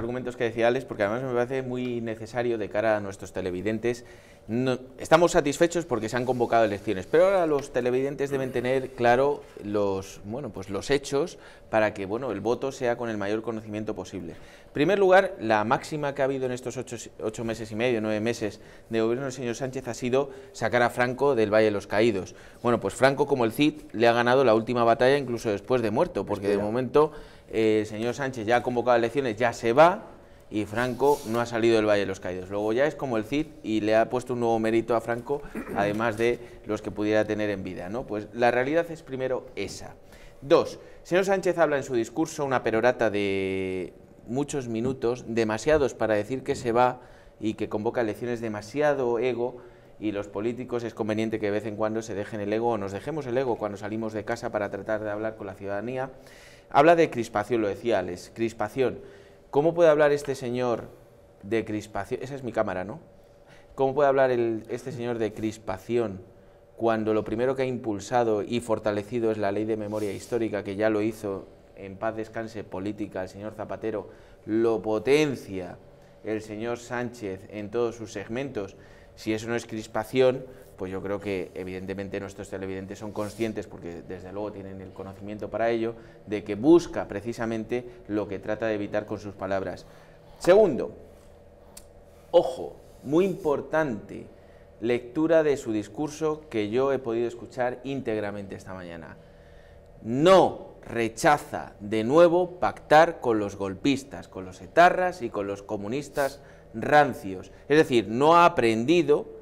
argumentos que decía Alex, porque además me parece muy necesario de cara a nuestros televidentes. No, estamos satisfechos porque se han convocado elecciones, pero ahora los televidentes deben tener claro los, bueno, pues los hechos para que bueno, el voto sea con el mayor conocimiento posible. En primer lugar, la máxima que ha habido en estos ocho, ocho meses y medio, nueve meses de gobierno del señor Sánchez ha sido sacar a Franco del Valle de los Caídos. Bueno, pues Franco, como el CID, le ha ganado la última batalla incluso después de muerto, porque de momento el señor Sánchez ya ha convocado elecciones, ya se va, y Franco no ha salido del Valle de los Caídos. Luego ya es como el Cid y le ha puesto un nuevo mérito a Franco, además de los que pudiera tener en vida. Pues la realidad es primero esa. Dos, señor Sánchez habla en su discurso una perorata de muchos minutos, demasiados para decir que se va y que convoca elecciones, demasiado ego, y los políticos es conveniente que de vez en cuando se dejen el ego o nos dejemos el ego cuando salimos de casa para tratar de hablar con la ciudadanía. Habla de crispación, lo decía Alex, crispación. ¿Cómo puede hablar este señor de crispación? Esa es mi cámara, ¿no? ¿Cómo puede hablar este señor de crispación cuando lo primero que ha impulsado y fortalecido es la ley de memoria histórica, que ya lo hizo en paz descanse política el señor Zapatero, lo potencia el señor Sánchez en todos sus segmentos? Si eso no es crispación, pues yo creo que evidentemente nuestros televidentes son conscientes, porque desde luego tienen el conocimiento para ello, de que busca precisamente lo que trata de evitar con sus palabras. Segundo, ojo, muy importante, lectura de su discurso que yo he podido escuchar íntegramente esta mañana. No rechaza de nuevo pactar con los golpistas, con los etarras y con los comunistas rancios. Es decir, no ha aprendido